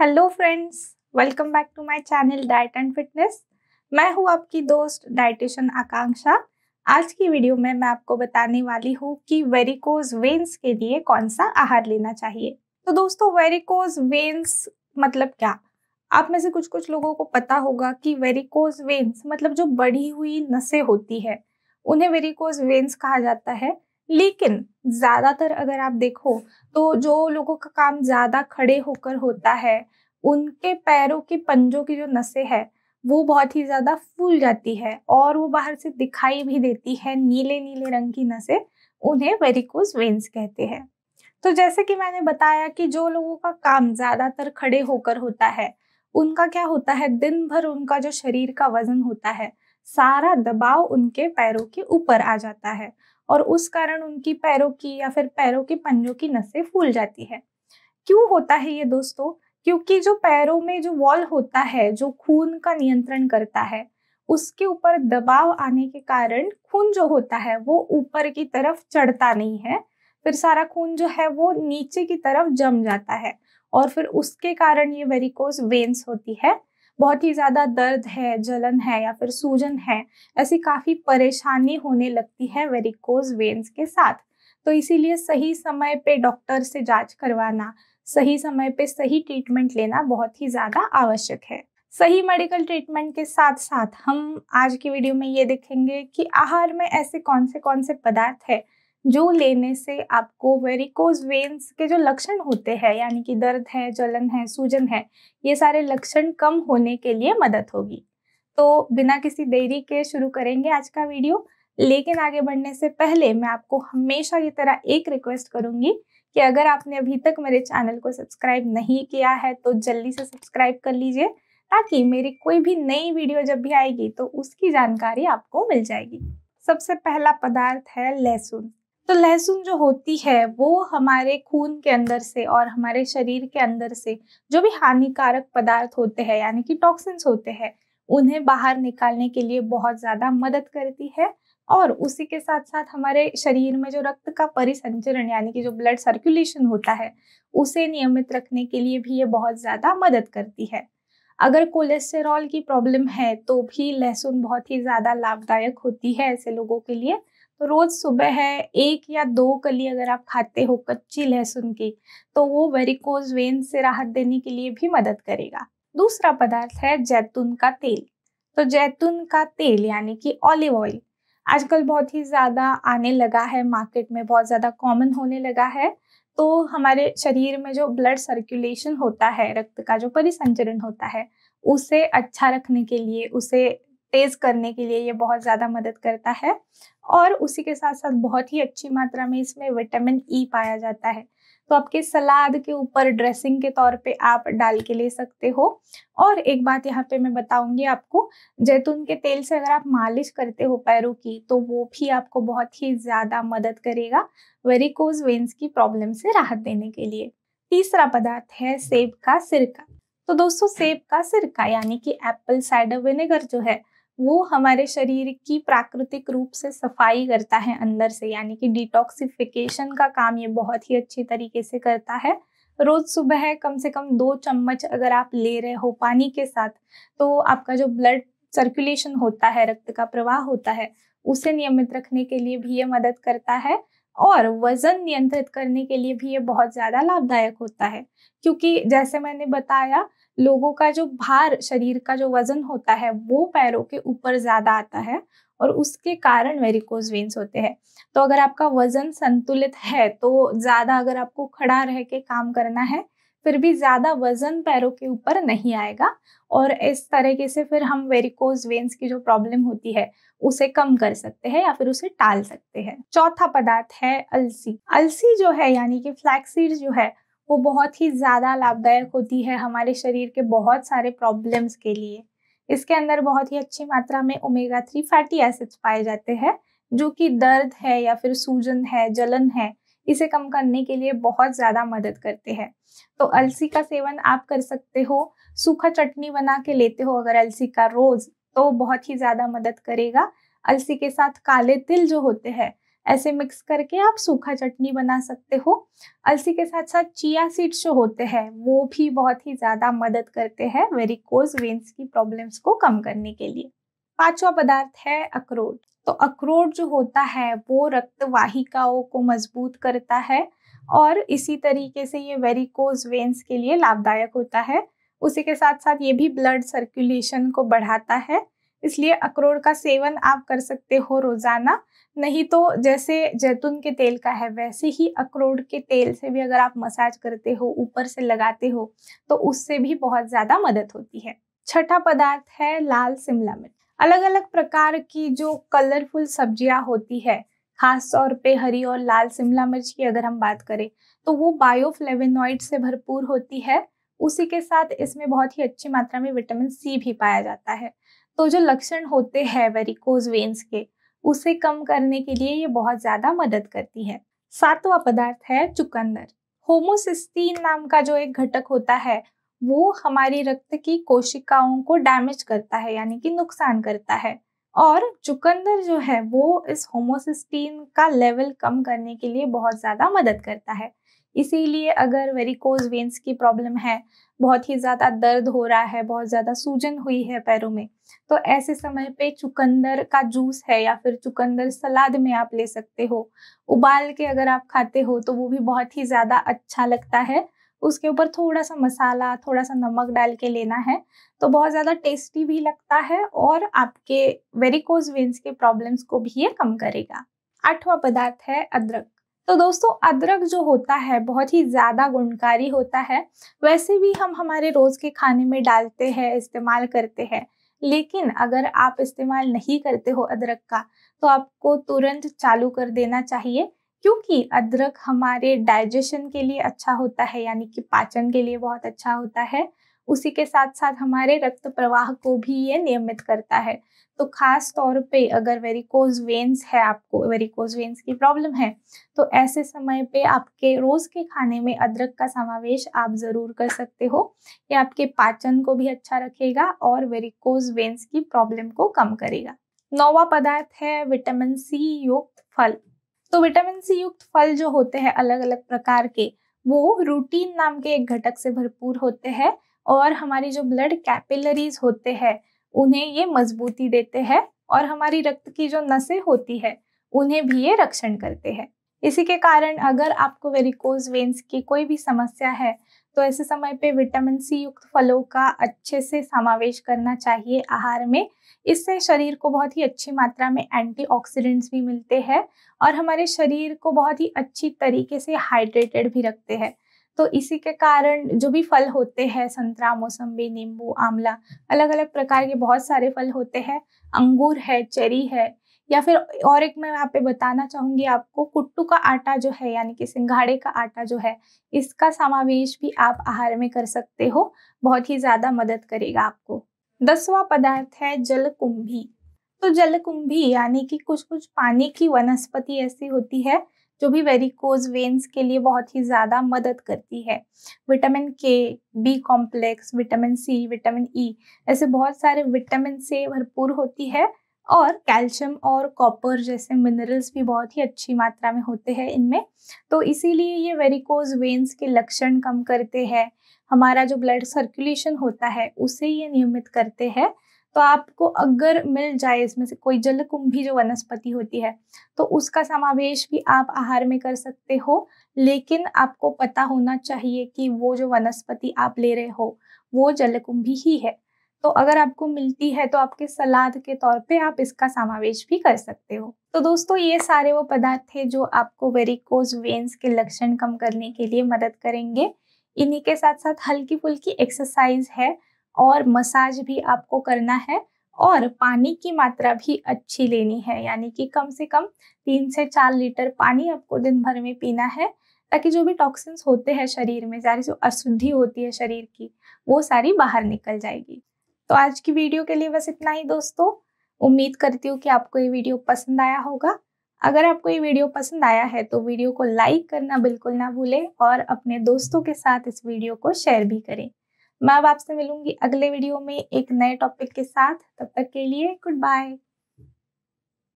hello friends welcome back to my channel diet and fitness मैं हूं आपकी दोस्त डाइटिशन आकांक्षा आज की वीडियो में मैं आपको बताने वाली हूं कि वेरिकोज वेन्स के लिए कौन सा आहार लेना चाहिए तो दोस्तों वेरिकोज वेन्स मतलब क्या आप में से कुछ कुछ लोगों को पता होगा कि वेरिकोज वेन्स मतलब जो बढ़ी हुई नसें होती है उन्हें वेरिकोज वेन्स कहा जाता है लेकिन ज़्यादातर अगर आप देखो तो जो लोगों का काम ज़्यादा खड़े होकर होता है उनके पैरों की पंजों की जो नसें हैं वो बहुत ही ज़्यादा फूल जाती है और वो बाहर से दिखाई भी देती है नीले नीले रंग की नसें उन्हें वेरिकोज वेंस कहते हैं तो जैसे कि मैंने बताया कि जो लोगों का काम ज़्यादातर खड़े होकर होता है उनका क्या होता है दिन भर उनका जो शरीर का वजन होता है सारा दबाव उनके पैरों के ऊपर आ जाता है और उस कारण उनकी पैरों की या फिर पैरों के पंजों की नसें फूल जाती है क्यों होता है ये दोस्तों क्योंकि जो पैरों में जो वॉल होता है जो खून का नियंत्रण करता है उसके ऊपर दबाव आने के कारण खून जो होता है वो ऊपर की तरफ चढ़ता नहीं है फिर सारा खून जो है वो नीचे की तरफ जम जाता है और फिर उसके कारण ये वेरिकोज वेन्स होती है बहुत ही ज़्यादा दर्द है जलन है या फिर सूजन है ऐसी काफ़ी परेशानी होने लगती है वेरिकोज वेन्स के साथ तो इसीलिए सही समय पे डॉक्टर से जांच करवाना सही समय पे सही ट्रीटमेंट लेना बहुत ही ज़्यादा आवश्यक है सही मेडिकल ट्रीटमेंट के साथ साथ हम आज की वीडियो में ये देखेंगे कि आहार में ऐसे कौन से कौन से पदार्थ है जो लेने से आपको वेरिकोज वेन्स के जो लक्षण होते हैं यानी कि दर्द है जलन है सूजन है ये सारे लक्षण कम होने के लिए मदद होगी तो बिना किसी देरी के शुरू करेंगे आज का वीडियो लेकिन आगे बढ़ने से पहले मैं आपको हमेशा की तरह एक रिक्वेस्ट करूंगी कि अगर आपने अभी तक मेरे चैनल को सब्सक्राइब नहीं किया है तो जल्दी से सब्सक्राइब कर लीजिए ताकि मेरी कोई भी नई वीडियो जब भी आएगी तो उसकी जानकारी आपको मिल जाएगी सबसे पहला पदार्थ है लहसुन तो लहसुन जो होती है वो हमारे खून के अंदर से और हमारे शरीर के अंदर से जो भी हानिकारक पदार्थ होते हैं यानी कि टॉक्सिन्स होते हैं उन्हें बाहर निकालने के लिए बहुत ज़्यादा मदद करती है और उसी के साथ साथ हमारे शरीर में जो रक्त का परिसंचरण यानी कि जो ब्लड सर्कुलेशन होता है उसे नियमित रखने के लिए भी ये बहुत ज़्यादा मदद करती है अगर कोलेस्टेरॉल की प्रॉब्लम है तो भी लहसुन बहुत ही ज़्यादा लाभदायक होती है ऐसे लोगों के लिए तो रोज़ सुबह है एक या दो कली अगर आप खाते हो कच्ची लहसुन की तो वो वेरिकोज वेन से राहत देने के लिए भी मदद करेगा दूसरा पदार्थ है जैतून का तेल तो जैतून का तेल यानी कि ऑलिव ऑयल आजकल बहुत ही ज़्यादा आने लगा है मार्केट में बहुत ज़्यादा कॉमन होने लगा है तो हमारे शरीर में जो ब्लड सर्कुलेशन होता है रक्त का जो परिसंचरण होता है उसे अच्छा रखने के लिए उसे तेज करने के लिए ये बहुत ज़्यादा मदद करता है और उसी के साथ साथ बहुत ही अच्छी मात्रा में इसमें विटामिन ई e पाया जाता है तो आपके सलाद के ऊपर ड्रेसिंग के तौर पे आप डाल के ले सकते हो और एक बात यहाँ पे मैं बताऊंगी आपको जैतून के तेल से अगर आप मालिश करते हो पैरों की तो वो भी आपको बहुत ही ज़्यादा मदद करेगा वेरिकोज वेन्स की प्रॉब्लम से राहत देने के लिए तीसरा पदार्थ है सेब का सिरका तो दोस्तों सेब का सिरका यानी कि एप्पल साइडर विनेगर जो है वो हमारे शरीर की प्राकृतिक रूप से सफाई करता है अंदर से यानी कि डिटॉक्सिफिकेशन का काम ये बहुत ही अच्छी तरीके से करता है रोज सुबह कम से कम दो चम्मच अगर आप ले रहे हो पानी के साथ तो आपका जो ब्लड सर्कुलेशन होता है रक्त का प्रवाह होता है उसे नियमित रखने के लिए भी ये मदद करता है और वज़न नियंत्रित करने के लिए भी ये बहुत ज़्यादा लाभदायक होता है क्योंकि जैसे मैंने बताया लोगों का जो भार शरीर का जो वज़न होता है वो पैरों के ऊपर ज़्यादा आता है और उसके कारण वेरिकोज वेन्स होते हैं तो अगर आपका वज़न संतुलित है तो ज़्यादा अगर आपको खड़ा रह के काम करना है फिर भी ज़्यादा वज़न पैरों के ऊपर नहीं आएगा और इस तरीके से फिर हम वेरिकोज वेन्स की जो प्रॉब्लम होती है उसे कम कर सकते हैं या फिर उसे टाल सकते हैं चौथा पदार्थ है अलसी अलसी जो है यानी कि फ्लैक्सीड जो है वो बहुत ही ज़्यादा लाभदायक होती है हमारे शरीर के बहुत सारे प्रॉब्लम्स के लिए इसके अंदर बहुत ही अच्छी मात्रा में ओमेगा थ्री फैटी एसिड्स पाए जाते हैं जो कि दर्द है या फिर सूजन है जलन है इसे कम करने के लिए बहुत ज़्यादा मदद करते हैं तो अलसी का सेवन आप कर सकते हो सूखा चटनी बना के लेते हो अगर अलसी का रोज़ तो बहुत ही ज़्यादा मदद करेगा अलसी के साथ काले तिल जो होते हैं ऐसे मिक्स करके आप सूखा चटनी बना सकते हो अलसी के साथ साथ चिया सीड्स जो होते हैं वो भी बहुत ही ज़्यादा मदद करते हैं वेरिकोज वेन्स की प्रॉब्लम्स को कम करने के लिए पांचवा पदार्थ है अखरोट तो अखरोट जो होता है वो रक्त वाहिकाओं को मजबूत करता है और इसी तरीके से ये वेरिकोज वेन्स के लिए लाभदायक होता है उसी के साथ साथ ये भी ब्लड सर्कुलेशन को बढ़ाता है इसलिए अखरोट का सेवन आप कर सकते हो रोज़ाना नहीं तो जैसे जैतून के तेल का है वैसे ही अखरोट के तेल से भी अगर आप मसाज करते हो ऊपर से लगाते हो तो उससे भी बहुत ज़्यादा मदद होती है छठा पदार्थ है लाल शिमला मिर्च अलग अलग प्रकार की जो कलरफुल सब्जियां होती है खास तौर पे हरी और लाल शिमला मिर्च की अगर हम बात करें तो वो बायोफ्लेवेनॉइड से भरपूर होती है उसी के साथ इसमें बहुत ही अच्छी मात्रा में विटामिन सी भी पाया जाता है तो जो लक्षण होते हैं वेरिकोज वेन्स के उसे कम करने के लिए ये बहुत ज़्यादा मदद करती है सातवां पदार्थ है चुकंदर होमोसिस्टीन नाम का जो एक घटक होता है वो हमारी रक्त की कोशिकाओं को डैमेज करता है यानी कि नुकसान करता है और चुकंदर जो है वो इस होमोसिस्टीन का लेवल कम करने के लिए बहुत ज़्यादा मदद करता है इसीलिए अगर वेरिकोज वेंस की प्रॉब्लम है बहुत ही ज़्यादा दर्द हो रहा है बहुत ज़्यादा सूजन हुई है पैरों में तो ऐसे समय पे चुकंदर का जूस है या फिर चुकंदर सलाद में आप ले सकते हो उबाल के अगर आप खाते हो तो वो भी बहुत ही ज़्यादा अच्छा लगता है उसके ऊपर थोड़ा सा मसाला थोड़ा सा नमक डाल के लेना है तो बहुत ज़्यादा टेस्टी भी लगता है और आपके वेरिकोज वेंस के प्रॉब्लम्स को भी ये कम करेगा आठवां पदार्थ है अदरक तो दोस्तों अदरक जो होता है बहुत ही ज़्यादा गुणकारी होता है वैसे भी हम हमारे रोज़ के खाने में डालते हैं इस्तेमाल करते हैं लेकिन अगर आप इस्तेमाल नहीं करते हो अदरक का तो आपको तुरंत चालू कर देना चाहिए क्योंकि अदरक हमारे डाइजेशन के लिए अच्छा होता है यानी कि पाचन के लिए बहुत अच्छा होता है उसी के साथ साथ हमारे रक्त प्रवाह को भी ये नियमित करता है तो खास तौर पे अगर वेरिकोज वेन्स है आपको वेरिकोज वेन्स की प्रॉब्लम है तो ऐसे समय पे आपके रोज के खाने में अदरक का समावेश आप जरूर कर सकते हो ये आपके पाचन को भी अच्छा रखेगा और वेरिकोज वेन्स की प्रॉब्लम को कम करेगा नौवा पदार्थ है विटामिन सी युक्त फल तो विटामिन सी युक्त फल जो होते हैं अलग अलग प्रकार के वो रूटीन नाम के एक घटक से भरपूर होते हैं और हमारी जो ब्लड कैपिलरीज होते हैं उन्हें ये मजबूती देते हैं और हमारी रक्त की जो नसें होती है उन्हें भी ये रक्षण करते हैं इसी के कारण अगर आपको वेरिकोज वेन्स की कोई भी समस्या है तो ऐसे समय पे विटामिन सी युक्त फलों का अच्छे से समावेश करना चाहिए आहार में इससे शरीर को बहुत ही अच्छी मात्रा में एंटीऑक्सीडेंट्स भी मिलते हैं और हमारे शरीर को बहुत ही अच्छी तरीके से हाइड्रेटेड भी रखते हैं तो इसी के कारण जो भी फल होते हैं संतरा मौसम्बी नींबू आंवला अलग अलग प्रकार के बहुत सारे फल होते हैं अंगूर है चेरी है या फिर और एक मैं यहाँ पे बताना चाहूंगी आपको कुट्टू का आटा जो है यानी कि सिंघाड़े का आटा जो है इसका समावेश भी आप आहार में कर सकते हो बहुत ही ज़्यादा मदद करेगा आपको दसवा पदार्थ है जलकुंभी तो जलकुंभी यानी कि कुछ कुछ पानी की वनस्पति ऐसी होती है जो भी वेरिकोज वेन्स के लिए बहुत ही ज़्यादा मदद करती है vitamin K B complex vitamin C vitamin E ऐसे बहुत सारे विटामिन से भरपूर होती है और कैल्शियम और कॉपर जैसे मिनरल्स भी बहुत ही अच्छी मात्रा में होते हैं इनमें तो इसीलिए ये वेरिकोज वेन्स के लक्षण कम करते हैं हमारा जो ब्लड सर्कुलेशन होता है उसे ये नियमित करते हैं तो आपको अगर मिल जाए इसमें से कोई जलकुंभी जो वनस्पति होती है तो उसका समावेश भी आप आहार में कर सकते हो लेकिन आपको पता होना चाहिए कि वो जो वनस्पति आप ले रहे हो वो जलकुंभी ही है तो अगर आपको मिलती है तो आपके सलाद के तौर पे आप इसका समावेश भी कर सकते हो तो दोस्तों ये सारे वो पदार्थ थे जो आपको वेरिकोज वेन्स के लक्षण कम करने के लिए मदद करेंगे इन्हीं के साथ साथ हल्की फुल्की एक्सरसाइज है और मसाज भी आपको करना है और पानी की मात्रा भी अच्छी लेनी है यानी कि कम से कम तीन से चार लीटर पानी आपको दिन भर में पीना है ताकि जो भी टॉक्सिन्स होते हैं शरीर में सारी जो अशुद्धि होती है शरीर की वो सारी बाहर निकल जाएगी तो आज की वीडियो के लिए बस इतना ही दोस्तों उम्मीद करती हूँ कि आपको ये वीडियो पसंद आया होगा अगर आपको ये वीडियो पसंद आया है तो वीडियो को लाइक करना बिल्कुल ना भूलें और अपने दोस्तों के साथ इस वीडियो को शेयर भी करें मैं अब आपसे मिलूंगी अगले वीडियो में एक नए टॉपिक के साथ तब तक के लिए गुड बाय